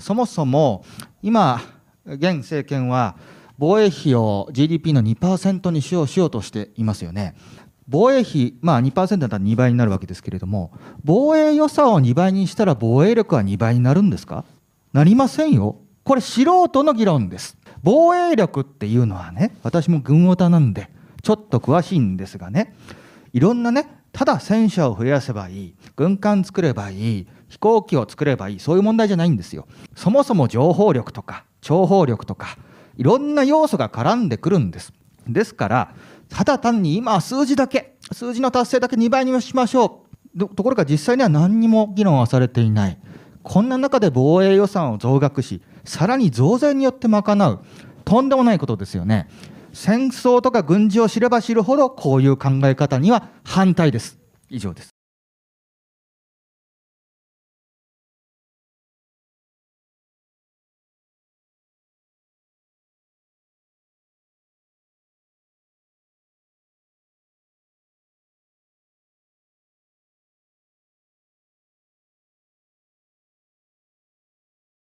そもそも今、現政権は防衛費を GDP の2%にしようしようとしていますよね。防衛費、まあ、2%だったら2倍になるわけですけれども、防衛予算を2倍にしたら防衛力は2倍になるんですかなりませんよ。これ素人の議論です。防衛力っていうのはね、私も軍オタなんで、ちょっと詳しいんですがね、いろんなね、ただ戦車を増やせばいい、軍艦作ればいい、飛行機を作ればいいそういう問題じゃないんですよそもそも情報力とか諜報力とかいろんな要素が絡んでくるんですですからただ単に今数字だけ数字の達成だけ2倍にしましょうところが実際には何にも議論はされていないこんな中で防衛予算を増額しさらに増税によって賄うとんでもないことですよね戦争とか軍事を知れば知るほどこういう考え方には反対です以上です